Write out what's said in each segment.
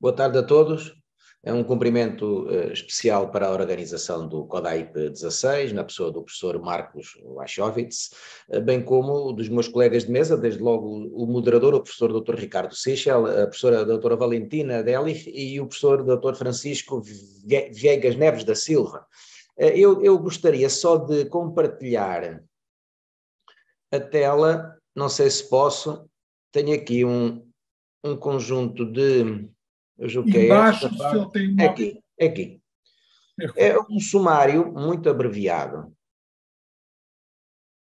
Boa tarde a todos. É um cumprimento eh, especial para a organização do CODAIP 16, na pessoa do professor Marcos Wachowicz, eh, bem como dos meus colegas de mesa, desde logo o moderador, o professor Dr. Ricardo Sichel, a professora doutora Valentina Delich e o professor Dr. Francisco Viegas Neves da Silva. Eh, eu, eu gostaria só de compartilhar a tela, não sei se posso, tenho aqui um, um conjunto de eu julguei Embaixo essa, o senhor tem uma... Aqui, aqui. É um sumário muito abreviado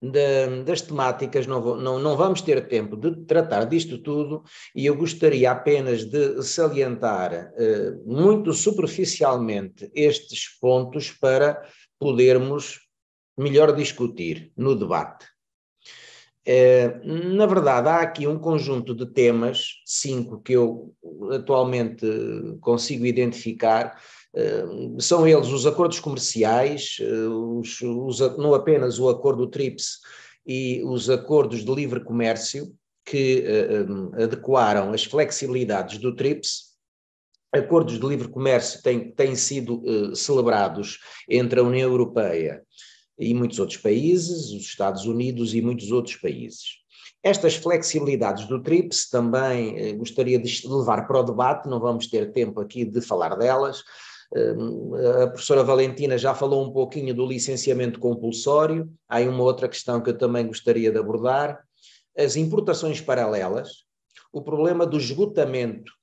de, das temáticas, não, vou, não, não vamos ter tempo de tratar disto tudo e eu gostaria apenas de salientar eh, muito superficialmente estes pontos para podermos melhor discutir no debate. Eh, na verdade, há aqui um conjunto de temas, cinco, que eu atualmente consigo identificar. Eh, são eles os acordos comerciais, eh, os, os, não apenas o acordo TRIPS e os acordos de livre comércio, que adequaram as flexibilidades do TRIPS, acordos de livre comércio têm, têm sido uh, celebrados entre a União Europeia e muitos outros países, os Estados Unidos e muitos outros países. Estas flexibilidades do TRIPS também eh, gostaria de levar para o debate, não vamos ter tempo aqui de falar delas. Eh, a professora Valentina já falou um pouquinho do licenciamento compulsório, há uma outra questão que eu também gostaria de abordar. As importações paralelas, o problema do esgotamento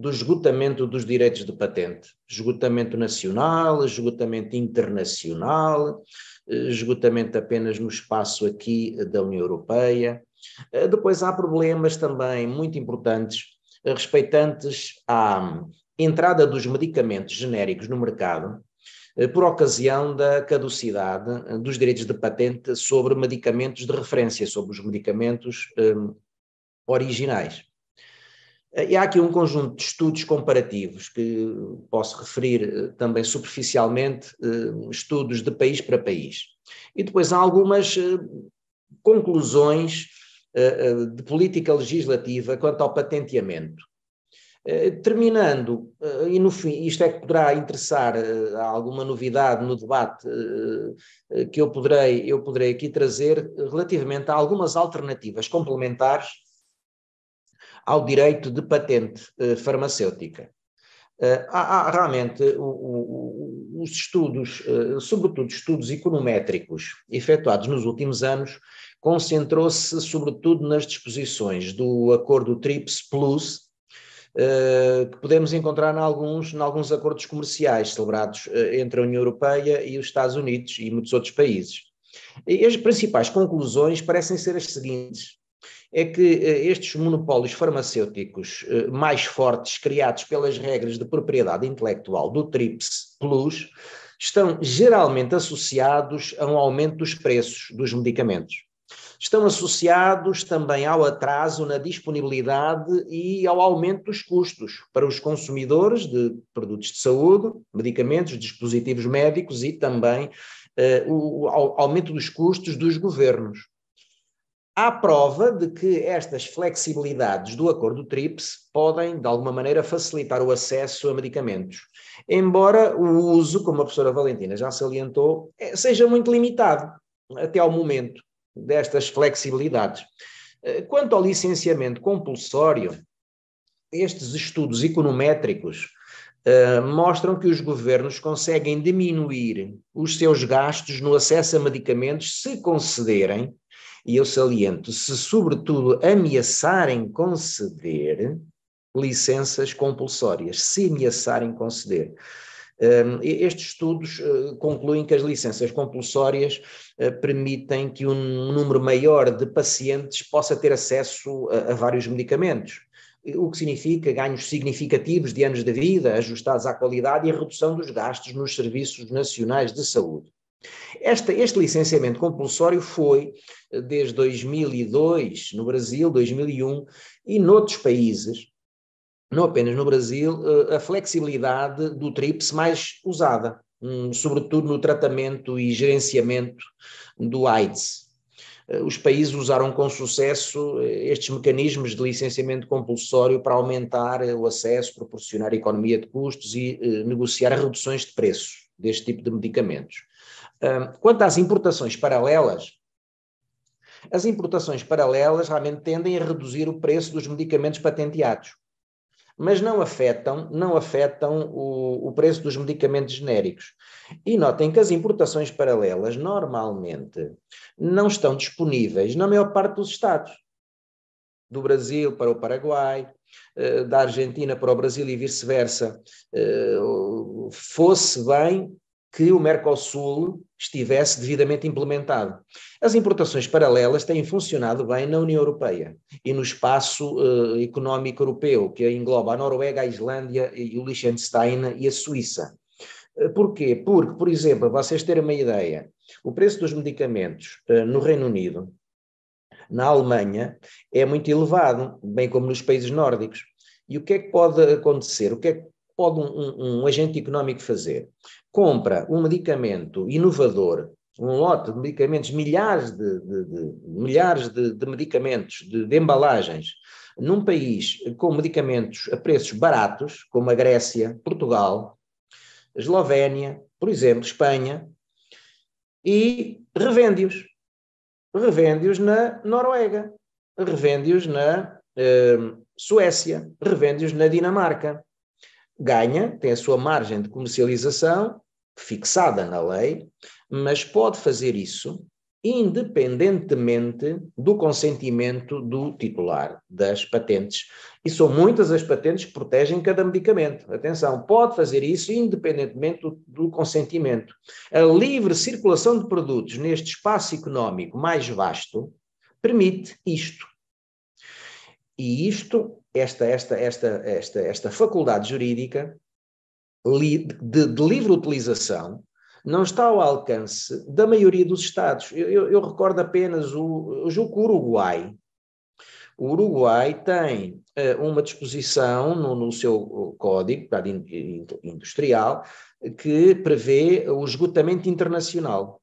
do esgotamento dos direitos de patente, esgotamento nacional, esgotamento internacional, eh, esgotamento apenas no espaço aqui eh, da União Europeia. Eh, depois há problemas também muito importantes respeitantes à hum, entrada dos medicamentos genéricos no mercado por ocasião da caducidade dos direitos de patente sobre medicamentos de referência, sobre os medicamentos um, originais. Eh, e há aqui um conjunto de estudos comparativos que posso referir eh, também superficialmente, eh, estudos de país para país. E depois há algumas conclusões de política legislativa quanto ao patenteamento. Terminando, e no fim, isto é que poderá interessar alguma novidade no debate que eu poderei, eu poderei aqui trazer relativamente a algumas alternativas complementares ao direito de patente eh, farmacêutica. Eh, há, há realmente os estudos, eh, sobretudo estudos econométricos, efetuados nos últimos anos, concentrou-se sobretudo nas disposições do acordo TRIPS Plus, que podemos encontrar em alguns, em alguns acordos comerciais celebrados entre a União Europeia e os Estados Unidos e muitos outros países. E as principais conclusões parecem ser as seguintes é que eh, estes monopólios farmacêuticos eh, mais fortes, criados pelas regras de propriedade intelectual do TRIPS Plus, estão geralmente associados a um aumento dos preços dos medicamentos. Estão associados também ao atraso na disponibilidade e ao aumento dos custos para os consumidores de produtos de saúde, medicamentos, dispositivos médicos e também uh, o, o aumento dos custos dos governos. Há prova de que estas flexibilidades do acordo TRIPS podem, de alguma maneira, facilitar o acesso a medicamentos, embora o uso, como a professora Valentina já salientou, eh, seja muito limitado até ao momento destas flexibilidades. Eh, quanto ao licenciamento compulsório, estes estudos econométricos Uh, mostram que os governos conseguem diminuir os seus gastos no acesso a medicamentos se concederem e eu saliento, se sobretudo ameaçarem conceder licenças compulsórias, se ameaçarem conceder. Um, estes estudos uh, concluem que as licenças compulsórias uh, permitem que um número maior de pacientes possa ter acesso a, a vários medicamentos, o que significa ganhos significativos de anos de vida ajustados à qualidade e a redução dos gastos nos serviços nacionais de saúde. Esta, este licenciamento compulsório foi, eh, desde 2002 no Brasil, 2001 e noutros países, não apenas no Brasil, eh, a flexibilidade do TRIPS mais usada, hum, sobretudo no tratamento e gerenciamento do AIDS. Eh, os países usaram com sucesso estes mecanismos de licenciamento compulsório para aumentar o acesso, proporcionar economia de custos e negociar reduções de preço deste tipo de medicamentos. Quanto às importações paralelas, as importações paralelas realmente tendem a reduzir o preço dos medicamentos patenteados, mas não afetam, não afetam o, o preço dos medicamentos genéricos. E notem que as importações paralelas normalmente não estão disponíveis na maior parte dos estados. Do Brasil para o Paraguai, eh, da Argentina para o Brasil e vice-versa. Eh, fosse bem que o Mercosul estivesse devidamente implementado. As importações paralelas têm funcionado bem na União Europeia e no espaço uh, económico europeu, que engloba a Noruega, a Islândia e o Liechtenstein e a Suíça. Eh, porquê? Porque, por exemplo, vocês terem uma ideia, o preço dos medicamentos uh, no Reino Unido, na Alemanha, é muito elevado, bem como nos países nórdicos. E o que é que pode acontecer? O que é que pode um, um, um agente económico fazer? compra um medicamento inovador, um lote de medicamentos, milhares de, de, de milhares de, de medicamentos, de, embalagens, num país com medicamentos a preços baratos, como a Grécia, Portugal, Eslovénia, por exemplo, Espanha, e revende-os. Revende-os na Noruega, revende-os na eh, Suécia, revende-os na Dinamarca. Ganha, tem a sua margem de comercialização fixada na lei, mas pode fazer isso independentemente do consentimento do titular das patentes. E são muitas as patentes que protegem cada medicamento. Atenção, pode fazer isso independentemente do, do consentimento. A livre circulação de produtos neste espaço económico mais vasto permite isto. E isto, esta, esta, esta, esta, esta faculdade jurídica, de, de livre utilização não está ao alcance da maioria dos Estados. Eu, eu, eu recordo apenas o, eu julgo que o Uruguai. O Uruguai tem uh, uma disposição no, no seu código industrial que prevê o esgotamento internacional.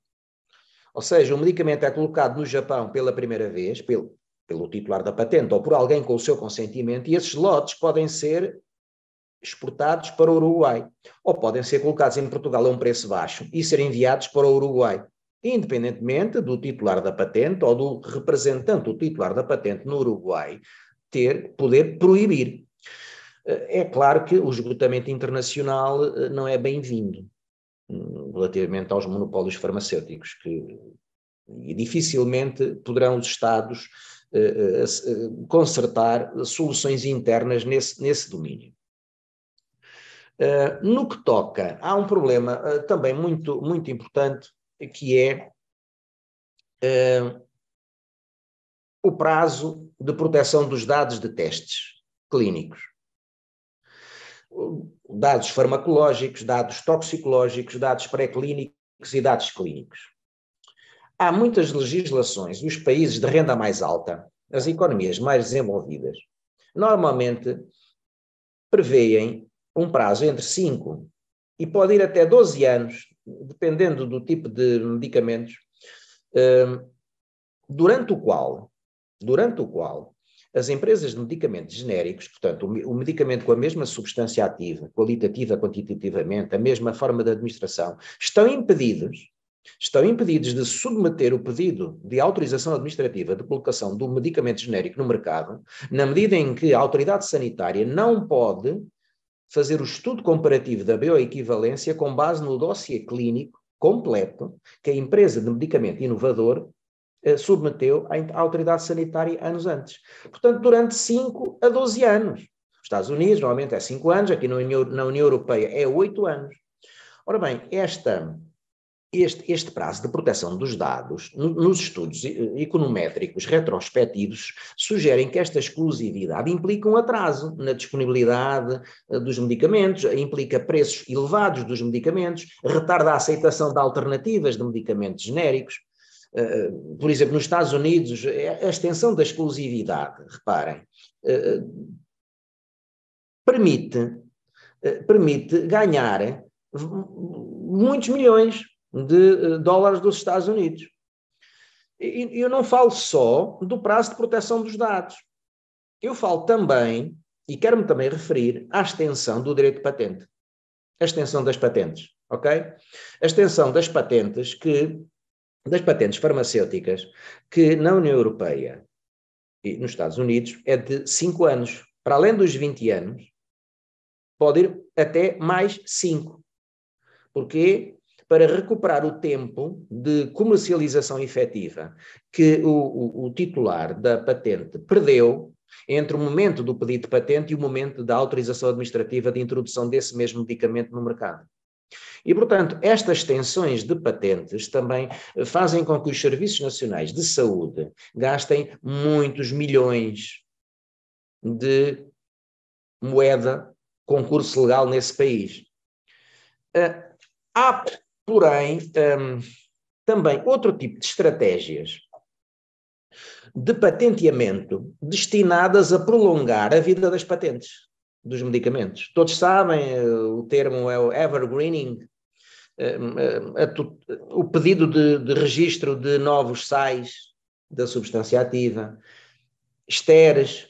Ou seja, o medicamento é colocado no Japão pela primeira vez, pelo, pelo titular da patente ou por alguém com o seu consentimento, e esses lotes podem ser exportados para o Uruguai, ou podem ser colocados em Portugal a um preço baixo e serem enviados para o Uruguai, independentemente do titular da patente ou do representante do titular da patente no Uruguai ter poder proibir. Eh, é claro que o esgotamento internacional eh, não é bem-vindo hum, relativamente aos monopólios farmacêuticos, que dificilmente poderão os Estados eh, consertar soluções internas nesse, nesse domínio. Eh, no que toca, há um problema uh, também muito, muito importante, que é uh, o prazo de proteção dos dados de testes clínicos. Dados farmacológicos, dados toxicológicos, dados pré-clínicos e dados clínicos. Há muitas legislações, e os países de renda mais alta, as economias mais desenvolvidas, normalmente preveem um prazo entre 5 e pode ir até 12 anos, dependendo do tipo de medicamentos, hum, durante o qual, durante o qual as empresas de medicamentos genéricos, portanto, o medicamento com a mesma substância ativa, qualitativa, quantitativamente, a mesma forma de administração, estão impedidos, estão impedidos de submeter o pedido de autorização administrativa de colocação do medicamento genérico no mercado, na medida em que a autoridade sanitária não pode fazer o estudo comparativo da bioequivalência com base no dossiê clínico completo que a empresa de medicamento inovador eh, submeteu à autoridade sanitária anos antes. Portanto, durante 5 a 12 anos. Nos Estados Unidos, normalmente é 5 anos, aqui na União, na União Europeia é 8 anos. Ora bem, esta este, este, prazo de proteção dos dados, no, nos estudos eh, econométricos retrospectivos, sugerem que esta exclusividade implica um atraso na disponibilidade eh, dos medicamentos, implica preços elevados dos medicamentos, retarda a aceitação de alternativas de medicamentos genéricos. Eh, por exemplo, nos Estados Unidos, a extensão da exclusividade, reparem, permite, permite ganhar muitos milhões de eh, dólares dos Estados Unidos. E eu não falo só do prazo de proteção dos dados. Eu falo também, e quero-me também referir, à extensão do direito de patente. A extensão das patentes, ok? A extensão das patentes que das patentes farmacêuticas que na União Europeia e nos Estados Unidos é de 5 anos. Para além dos 20 anos, pode ir até mais 5. Porquê? para recuperar o tempo de comercialização efetiva que o, o, o titular da patente perdeu entre o momento do pedido de patente e o momento da autorização administrativa de introdução desse mesmo medicamento no mercado. E, portanto, estas tensões de patentes também fazem com que os serviços nacionais de saúde gastem muitos milhões de moeda, concurso legal nesse país. Ah, há porém, um, também outro tipo de estratégias de patenteamento destinadas a prolongar a vida das patentes dos medicamentos. Todos sabem, eh, o termo é o evergreening, hum, hum, o pedido de, de registro de novos sais da substância ativa, esteres,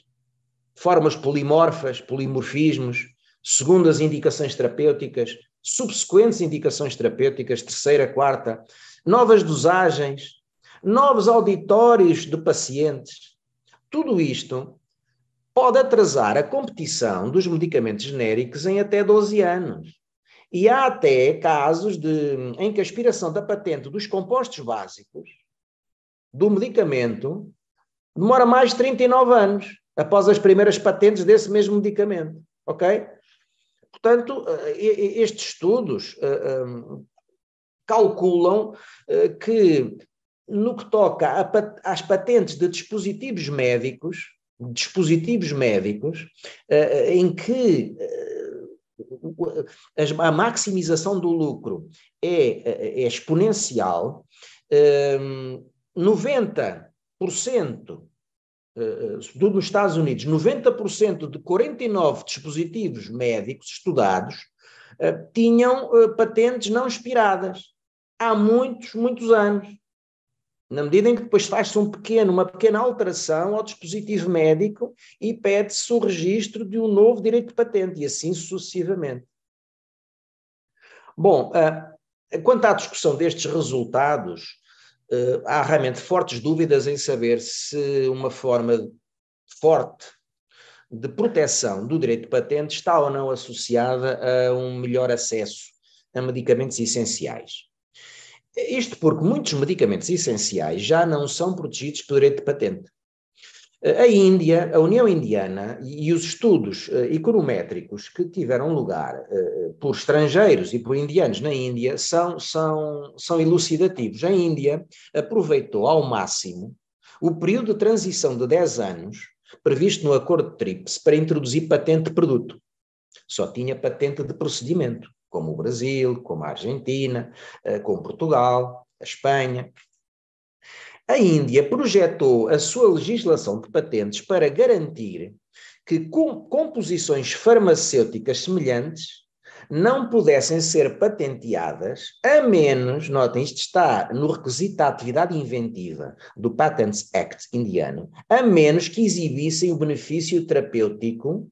formas polimorfas, polimorfismos, segundo as indicações terapêuticas, subsequentes indicações terapêuticas, terceira, quarta, novas dosagens, novos auditórios de pacientes. Tudo isto pode atrasar a competição dos medicamentos genéricos em até 12 anos. E há até casos de, em que a expiração da patente dos compostos básicos do medicamento demora mais de 39 anos após as primeiras patentes desse mesmo medicamento. Ok? Portanto, eh, estes estudos eh, eh, calculam que, no que toca às patentes de dispositivos médicos, dispositivos médicos, em que a maximização do lucro é, é exponencial, 90% sobretudo eh, eh, nos Estados Unidos, 90% de 49 dispositivos médicos estudados eh, tinham patentes não expiradas há muitos, muitos anos. Na medida em que depois faz-se um pequeno, uma pequena alteração ao dispositivo médico e pede-se o registro de um novo direito de patente, e assim sucessivamente. Bom, quanto à discussão destes resultados, eh, há realmente fortes dúvidas em saber se uma forma forte de proteção do direito de patente está ou não associada a um melhor acesso a medicamentos essenciais. Isto porque muitos medicamentos essenciais já não são protegidos pelo direito de patente. A Índia, a União Indiana e os estudos eh, econométricos que tiveram lugar eh, eh, por estrangeiros e por indianos na Índia são, são, são elucidativos. A Índia aproveitou ao máximo o período de transição de 10 anos previsto no acordo TRIPS para introduzir patente de produto. Só tinha patente de procedimento, como o Brasil, como a Argentina, como Portugal, a Espanha. A Índia projetou a sua legislação de patentes para garantir que composições farmacêuticas semelhantes não pudessem ser patenteadas, a menos, notem, isto está no requisito da atividade inventiva do Patents Act indiano, a menos que exibissem o benefício terapêutico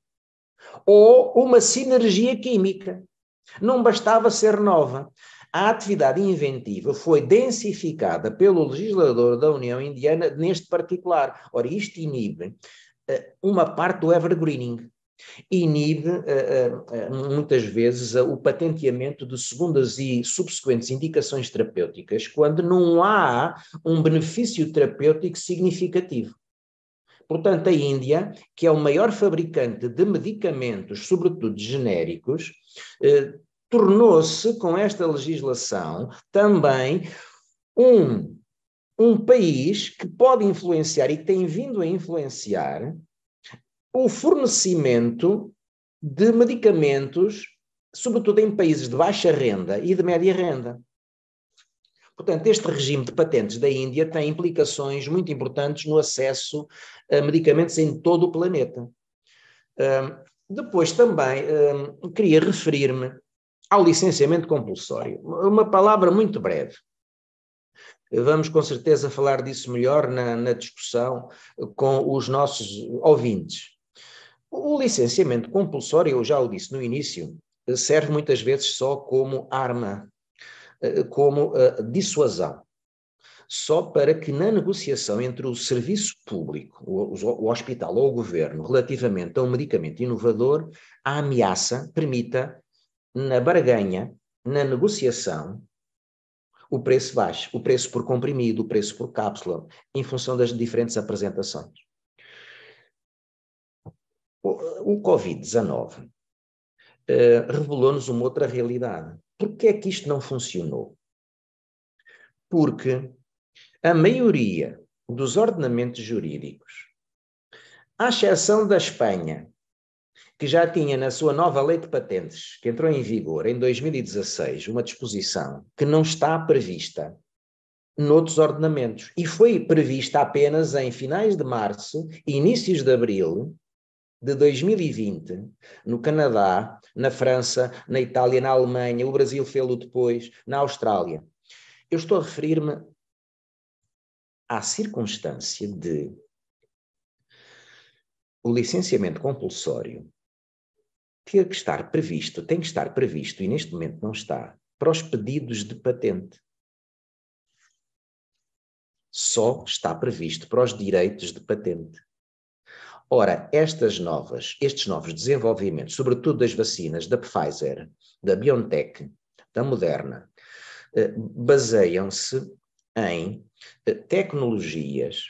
ou uma sinergia química. Não bastava ser nova a atividade inventiva foi densificada pelo legislador da União Indiana neste particular. Ora, isto inibe eh, uma parte do evergreening, inibe eh, eh, muitas vezes o patenteamento de segundas e subsequentes indicações terapêuticas quando não há um benefício terapêutico significativo. Portanto, a Índia, que é o maior fabricante de medicamentos, sobretudo genéricos, tornou-se, com esta legislação, também um, um país que pode influenciar e que tem vindo a influenciar o fornecimento de medicamentos, sobretudo em países de baixa renda e de média renda. Portanto, este regime de patentes da Índia tem implicações muito importantes no acesso a medicamentos em todo o planeta. Um, depois também um, queria referir-me ao licenciamento compulsório. Uma palavra muito breve. Vamos com certeza falar disso melhor na, na discussão com os nossos ouvintes. O licenciamento compulsório, eu já o disse no início, serve muitas vezes só como arma, como eh, dissuasão só para que na negociação entre o serviço público, o, o, hospital ou o governo, relativamente a um medicamento inovador, a ameaça permita na barganha, na negociação, o preço baixa. o preço por comprimido, o preço por cápsula, em função das diferentes apresentações. O, o Covid-19 uh, eh, revelou-nos uma outra realidade. Por que é que isto não funcionou? Porque a maioria dos ordenamentos jurídicos, à exceção da Espanha, que já tinha na sua nova lei de patentes, que entrou em vigor em 2016, uma disposição que não está prevista noutros ordenamentos e foi prevista apenas em finais de março e inícios de abril de 2020, no Canadá, na França, na Itália, na Alemanha, o Brasil fez o depois, na Austrália. Eu estou a referir-me à circunstância de o licenciamento compulsório tinha que estar previsto, tem que estar previsto, e neste momento não está, para os pedidos de patente. Só está previsto para os direitos de patente. Ora, estas novas, estes novos desenvolvimentos, sobretudo das vacinas da Pfizer, da BioNTech, da Moderna, eh, baseiam-se em eh, tecnologias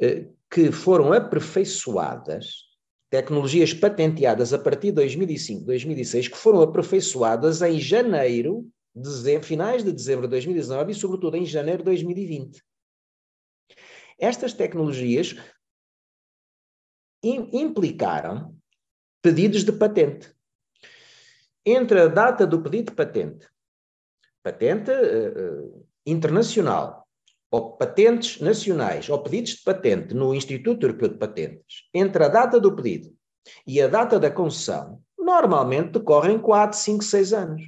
eh, que foram aperfeiçoadas tecnologias patenteadas a partir de 2005, 2006, que foram aperfeiçoadas em janeiro, dezembro, finais de dezembro de 2019 e, sobretudo, em janeiro de 2020. Estas tecnologias implicaram pedidos de patente. Entre a data do pedido de patente, patente eh, eh, internacional, ou patentes nacionais ou pedidos de patente no Instituto Europeu de Patentes, entre a data do pedido e a data da concessão, normalmente decorrem 4, 5, 6 anos.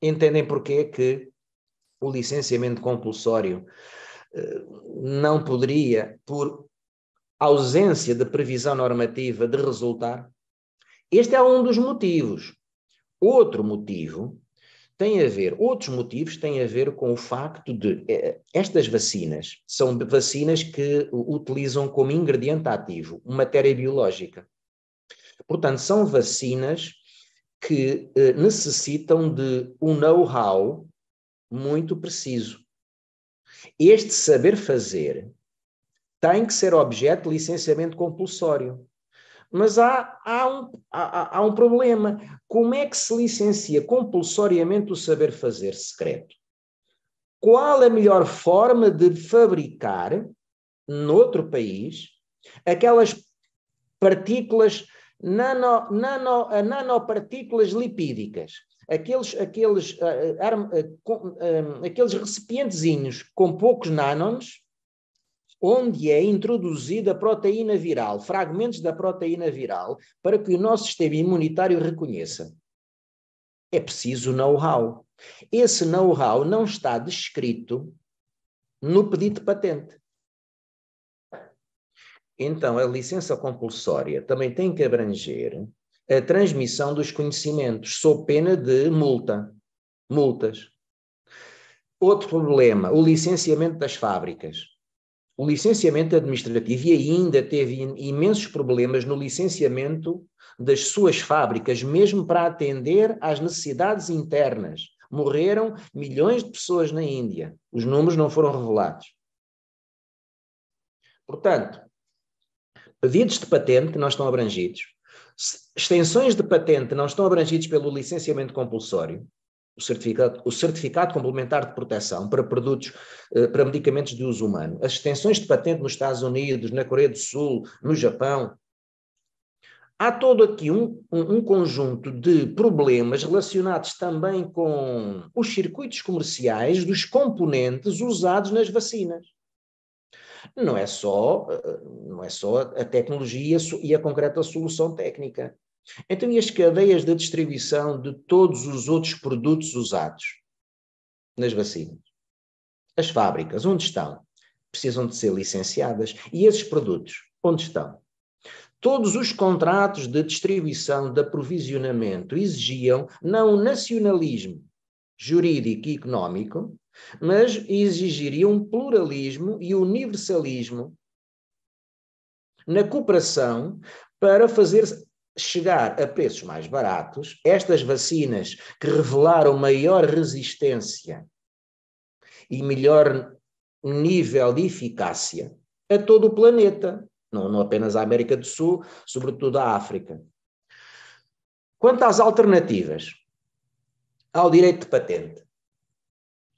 Entendem porquê que o licenciamento compulsório eh, não poderia, por ausência de previsão normativa, de resultar? Este é um dos motivos. Outro motivo tem a ver, outros motivos têm a ver com o facto de eh, estas vacinas são vacinas que utilizam como ingrediente ativo matéria biológica. Portanto, são vacinas que eh, necessitam de um know-how muito preciso. Este saber fazer tem que ser objeto de licenciamento compulsório. Mas há, há, um, há, há um problema. Como é que se licencia compulsoriamente o saber fazer secreto? Qual a melhor forma de fabricar, noutro país, aquelas partículas nano, nano, eh, nanopartículas lipídicas, aqueles, aqueles, uh, arm, uh, com, uh, aqueles recipientezinhos com poucos nânons onde é introduzida a proteína viral, fragmentos da proteína viral, para que o nosso sistema imunitário reconheça. É preciso know-how. Esse know-how não está descrito no pedido de patente. Então, a licença compulsória também tem que abranger a transmissão dos conhecimentos, sob pena de multa, multas. Outro problema, o licenciamento das fábricas o licenciamento administrativo e ainda teve imensos problemas no licenciamento das suas fábricas, mesmo para atender às necessidades internas. Morreram milhões de pessoas na Índia. Os números não foram revelados. Portanto, pedidos de patente não estão abrangidos, extensões de patente não estão abrangidos pelo licenciamento compulsório, o certificado, o certificado complementar de proteção para produtos, eh, para medicamentos de uso humano, as extensões de patente nos Estados Unidos, na Coreia do Sul, no Japão. Há todo aqui um, um, um conjunto de problemas relacionados também com os circuitos comerciais dos componentes usados nas vacinas não é só eh, não é só a tecnologia e a concreta solução técnica. Então, e as cadeias de distribuição de todos os outros produtos usados nas vacinas? As fábricas, onde estão? Precisam de ser licenciadas. E esses produtos, onde estão? Todos os contratos de distribuição, de aprovisionamento exigiam não nacionalismo jurídico e económico, mas exigiriam um pluralismo e universalismo na cooperação para fazer chegar a preços mais baratos, estas vacinas que revelaram maior resistência e melhor nível de eficácia a todo o planeta, não, não apenas à América do Sul, sobretudo à África. Quanto às alternativas ao direito de patente,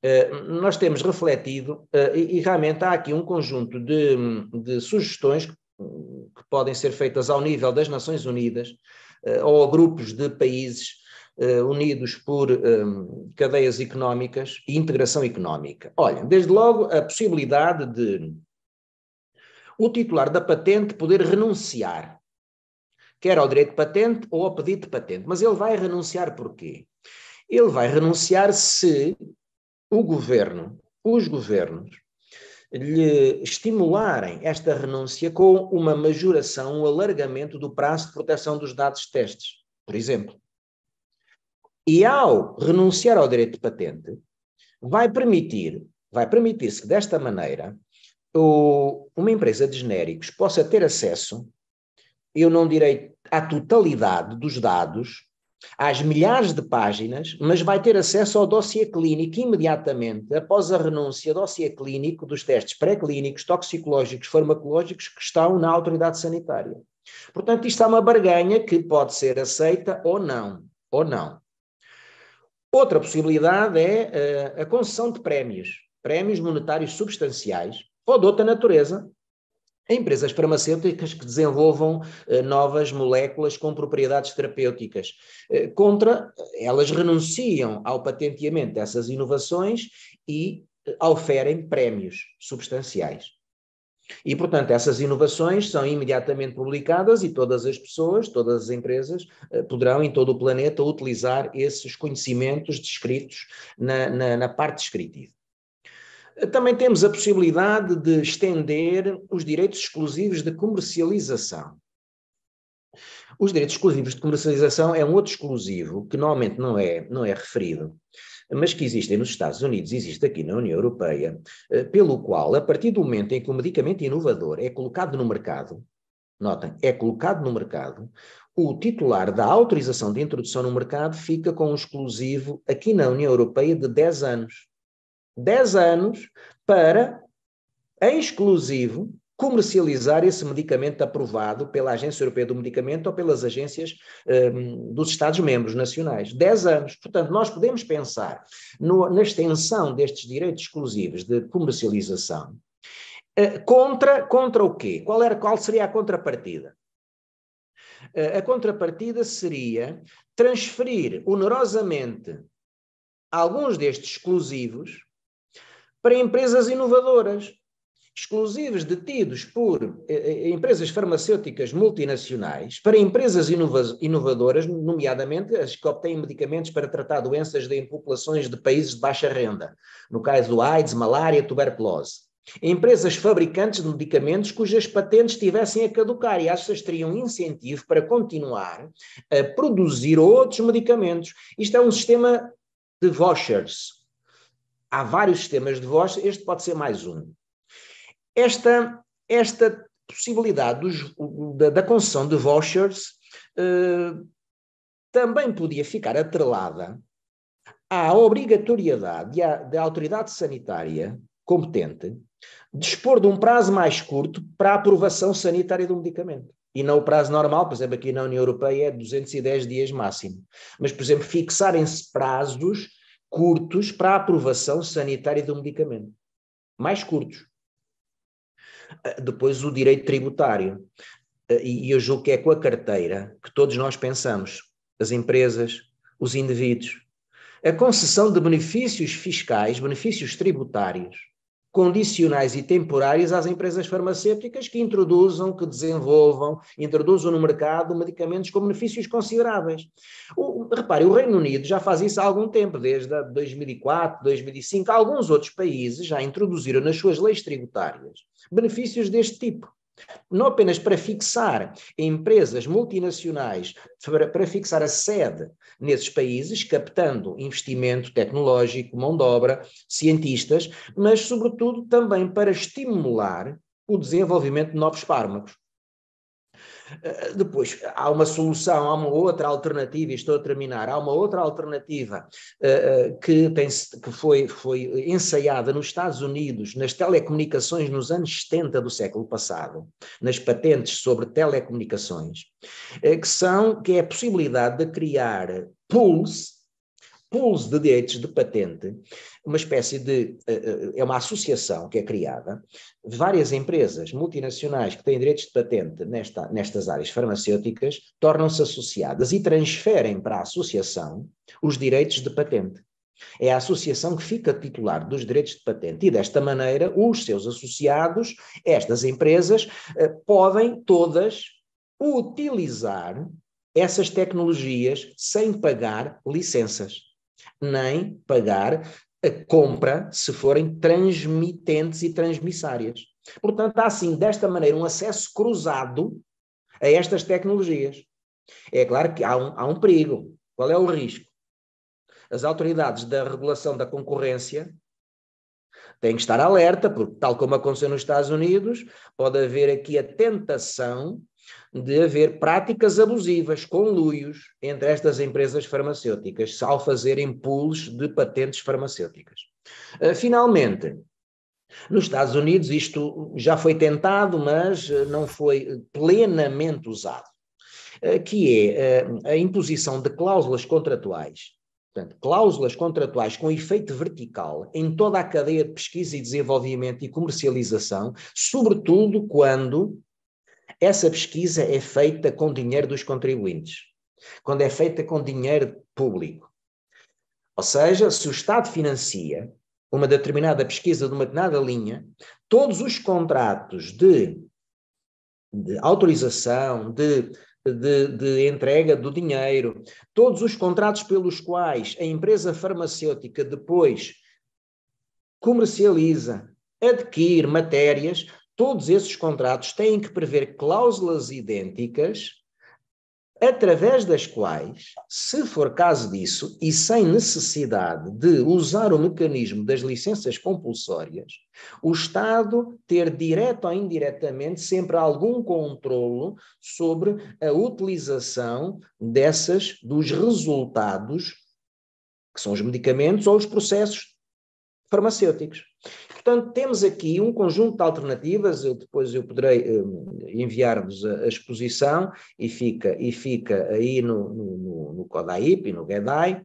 eh, nós temos refletido eh, e realmente há aqui um conjunto de, de sugestões que podem ser feitas ao nível das Nações Unidas eh, ou a grupos de países eh, unidos por ehm, cadeias económicas e integração económica. Olha, desde logo a possibilidade de o titular da patente poder renunciar, quer ao direito de patente ou ao pedido de patente. Mas ele vai renunciar porquê? Ele vai renunciar se o governo, os governos, lhe estimularem esta renúncia com uma majoração, um alargamento do prazo de proteção dos dados de testes, por exemplo. E ao renunciar ao direito de patente, vai permitir, vai permitir-se que desta maneira o, uma empresa de genéricos possa ter acesso, eu não direi à totalidade dos dados às milhares de páginas, mas vai ter acesso ao dossiê clínico imediatamente após a renúncia do dossiê clínico dos testes pré-clínicos, toxicológicos, farmacológicos que estão na autoridade sanitária. Portanto, isto é uma barganha que pode ser aceita ou não, ou não. Outra possibilidade é eh, a concessão de prémios, prémios monetários substanciais ou de outra natureza, empresas farmacêuticas que desenvolvam eh, novas moléculas com propriedades terapêuticas. Eh, contra, elas renunciam ao patenteamento dessas inovações e eh, oferem prémios substanciais. E, portanto, essas inovações são imediatamente publicadas e todas as pessoas, todas as empresas, poderão em todo o planeta utilizar esses conhecimentos descritos na, na, na parte descritiva. Também temos a possibilidade de estender os direitos exclusivos de comercialização. Os direitos exclusivos de comercialização é um outro exclusivo que normalmente não é, não é referido, mas que existe nos Estados Unidos, existe aqui na União Europeia, eh, pelo qual, a partir do momento em que o um medicamento inovador é colocado no mercado, notem, é colocado no mercado, o titular da autorização de introdução no mercado fica com um exclusivo aqui na União Europeia de 10 anos. 10 anos para, em exclusivo, comercializar esse medicamento aprovado pela Agência Europeia do Medicamento ou pelas agências um, dos Estados-membros nacionais. 10 anos. Portanto, nós podemos pensar no, na extensão destes direitos exclusivos de comercialização. Eh, contra, contra o quê? Qual, era, qual seria a contrapartida? Eh, a contrapartida seria transferir onerosamente alguns destes exclusivos para empresas inovadoras, exclusivos detidos por eh, eh, empresas farmacêuticas multinacionais, para empresas inova inovadoras, nomeadamente as que obtêm medicamentos para tratar doenças de, em populações de países de baixa renda, no caso do AIDS, malária, tuberculose. Empresas fabricantes de medicamentos cujas patentes estivessem a caducar e as teriam incentivo para continuar a produzir outros medicamentos. Isto é um sistema de vouchers, há vários sistemas de voz, este pode ser mais um. Esta, esta possibilidade dos, da, da concessão de vouchers eh, também podia ficar atrelada à obrigatoriedade da autoridade sanitária competente dispor de um prazo mais curto para a aprovação sanitária do medicamento. E não o prazo normal, por exemplo, aqui na União Europeia é 210 dias máximo. Mas, por exemplo, fixarem-se prazos curtos para a aprovação sanitária do medicamento. Mais curtos. Ah, depois o direito tributário. Ah, e eu julgo que é com a carteira que todos nós pensamos, as empresas, os indivíduos. A concessão de benefícios fiscais, benefícios tributários, condicionais e temporárias às empresas farmacêuticas que introduzam, que desenvolvam, introduzam no mercado medicamentos com benefícios consideráveis. O, repare, o Reino Unido já faz isso há algum tempo, desde 2004, 2005. Alguns outros países já introduziram nas suas leis tributárias benefícios deste tipo. Não apenas para fixar empresas multinacionais, para, para fixar a sede nesses países, captando investimento tecnológico, mão de obra, cientistas, mas, sobretudo, também para estimular o desenvolvimento de novos fármacos. Eh, depois, há uma solução, há uma outra alternativa, e estou a terminar, há uma outra alternativa eh, eh, que, tem, que foi, foi ensaiada nos Estados Unidos, nas telecomunicações nos anos 70 do século passado, nas patentes sobre telecomunicações, que são, que é a possibilidade de criar pools, pools de direitos de patente, uma espécie de. Eh, eh, é uma associação que é criada, várias empresas multinacionais que têm direitos de patente nesta, nestas áreas farmacêuticas tornam-se associadas e transferem para a associação os direitos de patente. É a associação que fica titular dos direitos de patente e, desta maneira, os seus associados, estas empresas, eh, podem todas utilizar essas tecnologias sem pagar licenças nem pagar a compra se forem transmitentes e transmissárias. Portanto, há assim, desta maneira, um acesso cruzado a estas tecnologias. É claro que há um, há um perigo. Qual é o risco? As autoridades da regulação da concorrência têm que estar alerta, porque, tal como aconteceu nos Estados Unidos, pode haver aqui a tentação de haver práticas abusivas, conluios entre estas empresas farmacêuticas, ao fazerem pools de patentes farmacêuticas. Ah, finalmente, nos Estados Unidos isto já foi tentado, mas ah, não foi plenamente usado, ah, que é a imposição de cláusulas contratuais Portanto, cláusulas contratuais com efeito vertical em toda a cadeia de pesquisa e desenvolvimento e comercialização, sobretudo quando essa pesquisa é feita com dinheiro dos contribuintes, quando é feita com dinheiro público. Ou seja, se o Estado financia uma determinada pesquisa de uma determinada linha, todos os contratos de, de autorização, de, de, de, entrega do dinheiro, todos os contratos pelos quais a empresa farmacêutica depois comercializa, adquire matérias, todos esses contratos têm que prever cláusulas idênticas através das quais, se for caso disso, e sem necessidade de usar o mecanismo das licenças compulsórias, o Estado ter direto ou indiretamente sempre algum controlo sobre a utilização dessas, dos resultados, que são os medicamentos ou os processos farmacêuticos portanto, temos aqui um conjunto de alternativas, eu, depois eu poderei hum, enviar-vos a, a, exposição e fica, e fica aí no, no, no CODAIP e no GEDAI.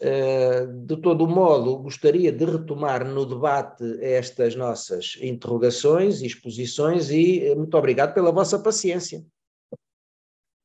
Eh, de todo modo, gostaria de retomar no debate estas nossas interrogações e exposições e eh, muito obrigado pela vossa paciência.